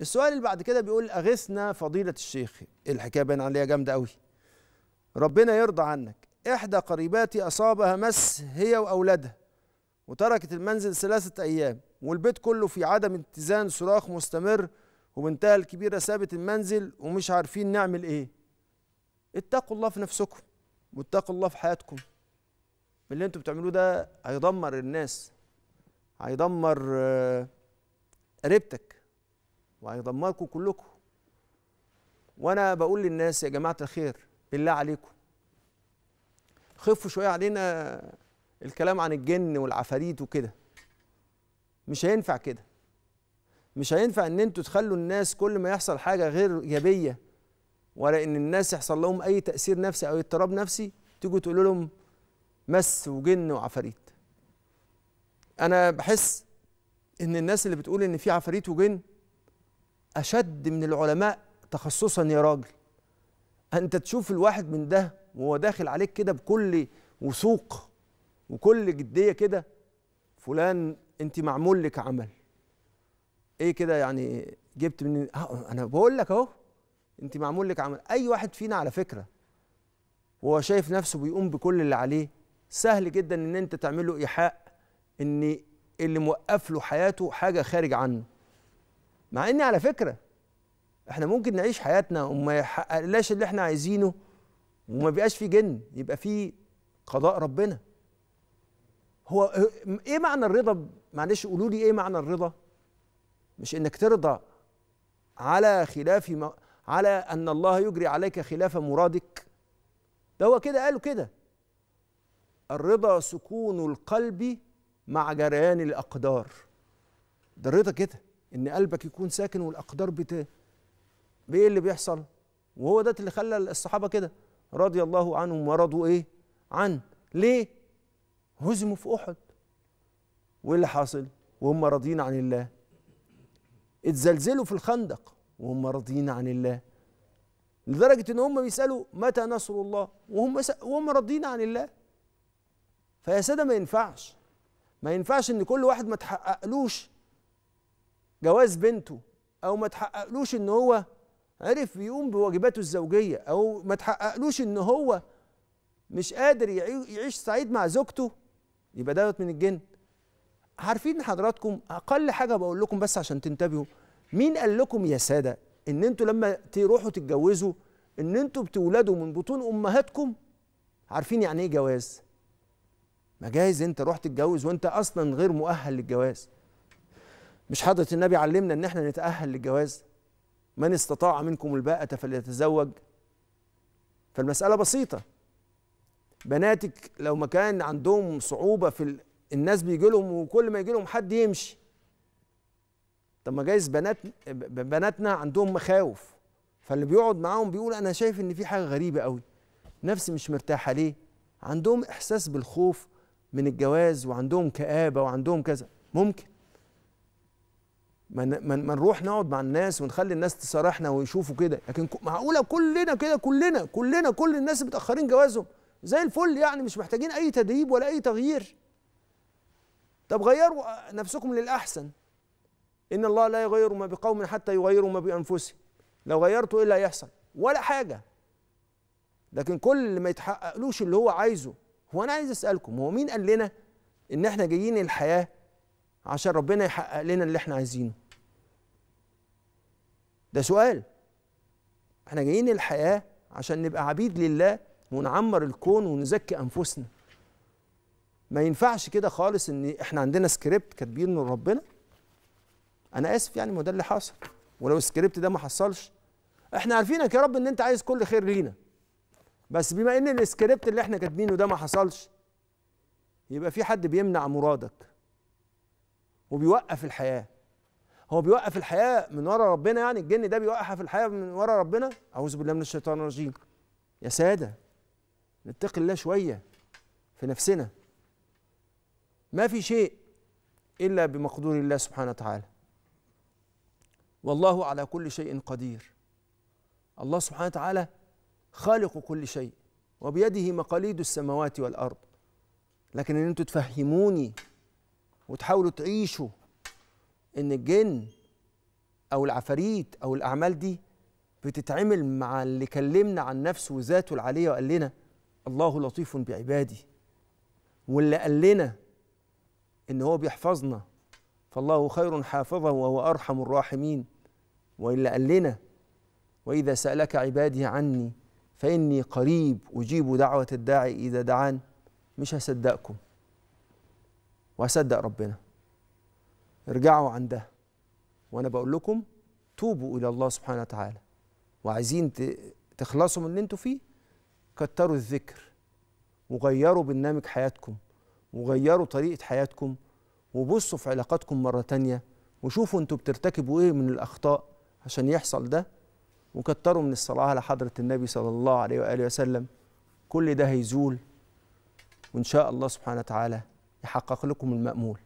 السؤال اللي بعد كده بيقول اغثنا فضيله الشيخ الحكايه باين عليها جامده قوي ربنا يرضى عنك احدى قريباتي اصابها مس هي واولادها وتركت المنزل ثلاثه ايام والبيت كله في عدم اتزان صراخ مستمر وبنتها الكبيره سابت المنزل ومش عارفين نعمل ايه اتقوا الله في نفسكم واتقوا الله في حياتكم اللي انتوا بتعملوه ده هيدمر الناس هيدمر آه، قريبتك وهيدمركم كلكم وانا بقول للناس يا جماعه الخير بالله عليكم خفوا شويه علينا الكلام عن الجن والعفاريت وكده مش هينفع كده مش هينفع ان انتوا تخلوا الناس كل ما يحصل حاجه غير ايجابيه ولا ان الناس يحصل لهم اي تاثير نفسي او اضطراب نفسي تيجوا تقولوا لهم مس وجن وعفاريت انا بحس ان الناس اللي بتقول ان في عفاريت وجن أشد من العلماء تخصصا يا راجل أنت تشوف الواحد من ده وهو داخل عليك كده بكل وثوق وكل جدية كده فلان أنت معمول لك عمل إيه كده يعني جبت من أه، أنا بقول لك أهو أنت معمول لك عمل أي واحد فينا على فكرة وهو شايف نفسه بيقوم بكل اللي عليه سهل جدا ان انت تعمله ايحاء ان اللي موقف له حياته حاجه خارج عنه مع ان على فكره احنا ممكن نعيش حياتنا وما يحققلاش اللي احنا عايزينه وما بيبقاش في جن يبقى في قضاء ربنا هو ايه معنى الرضا معلش قولوا لي ايه معنى الرضا مش انك ترضى على خلاف ما على ان الله يجري عليك خلاف مرادك ده هو كده قالوا كده الرضا سكون القلب مع جريان الاقدار ده الرضا كده ان قلبك يكون ساكن والاقدار بت بايه اللي بيحصل وهو ده اللي خلى الصحابه كده رضي الله عنهم ورضوا ايه عن ليه هزموا في احد وايه اللي حاصل وهم راضيين عن الله اتزلزلوا في الخندق وهم راضيين عن الله لدرجه ان هم بيسالوا متى نصر الله وهم وهم راضيين عن الله فيا ساده ما ينفعش ما ينفعش ان كل واحد ما تحققلوش جواز بنته او ما تحققلوش ان هو عرف يقوم بواجباته الزوجيه او ما تحققلوش ان هو مش قادر يعيش سعيد مع زوجته يبقى دوت من الجن عارفين حضراتكم اقل حاجه بقول لكم بس عشان تنتبهوا مين قال لكم يا ساده ان انتوا لما تروحوا تتجوزوا ان انتوا بتولدوا من بطون امهاتكم عارفين يعني ايه جواز ما جايز انت رحت تتجوز وانت اصلا غير مؤهل للجواز مش حضرة النبي علمنا إن إحنا نتأهل للجواز من استطاع منكم الباءة فليتزوج فالمسألة بسيطة بناتك لو ما كان عندهم صعوبة في ال... الناس بيجي لهم وكل ما يجي لهم حد يمشي طب ما جايز بنات بناتنا عندهم مخاوف فاللي بيقعد معاهم بيقول انا شايف ان في حاجه غريبه قوي نفسي مش مرتاحه ليه عندهم احساس بالخوف من الجواز وعندهم كآبه وعندهم كذا ممكن ما نروح نقعد مع الناس ونخلي الناس تصارحنا ويشوفوا كده لكن معقوله كلنا كده كلنا كلنا كل الناس متاخرين جوازهم زي الفل يعني مش محتاجين اي تدريب ولا اي تغيير طب غيروا نفسكم للاحسن ان الله لا يغير ما بقوم حتى يغيروا ما بانفسهم لو غيرتوا ايه اللي هيحصل ولا حاجه لكن كل اللي ما يتحققلوش اللي هو عايزه هو انا عايز اسالكم هو مين قال لنا ان احنا جايين الحياه عشان ربنا يحقق لنا اللي احنا عايزينه ده سؤال احنا جايين الحياة عشان نبقى عبيد لله ونعمر الكون ونزكي أنفسنا ما ينفعش كده خالص ان احنا عندنا سكريبت كاتبينه لربنا انا اسف يعني ما ده اللي حصل ولو السكريبت ده ما حصلش احنا عارفينك يا رب ان انت عايز كل خير لينا بس بما ان السكريبت اللي احنا كاتبينه ده ما حصلش يبقى في حد بيمنع مرادك وبيوقف الحياه هو بيوقف الحياه من ورا ربنا يعني الجن ده بيوقف الحياه من ورا ربنا اعوذ بالله من الشيطان الرجيم يا ساده نتقي الله شويه في نفسنا ما في شيء الا بمقدور الله سبحانه وتعالى والله على كل شيء قدير الله سبحانه وتعالى خالق كل شيء وبيده مقاليد السماوات والارض لكن ان انتوا تفهموني وتحاولوا تعيشوا ان الجن او العفاريت او الاعمال دي بتتعمل مع اللي كلمنا عن نفسه وذاته العاليه وقال لنا الله لطيف بعبادي واللي قال لنا ان هو بيحفظنا فالله خير حافظا وهو ارحم الراحمين واللي قال لنا واذا سالك عبادي عني فاني قريب اجيب دعوه الداعي اذا دعان مش هصدقكم وهصدق ربنا ارجعوا عن ده وانا بقول لكم توبوا الى الله سبحانه وتعالى وعايزين تخلصوا من اللي انتوا فيه كتروا الذكر وغيروا برنامج حياتكم وغيروا طريقه حياتكم وبصوا في علاقاتكم مره تانيه وشوفوا انتوا بترتكبوا ايه من الاخطاء عشان يحصل ده وكتروا من الصلاه على حضره النبي صلى الله عليه واله وسلم كل ده هيزول وان شاء الله سبحانه وتعالى يحقق لكم المأمول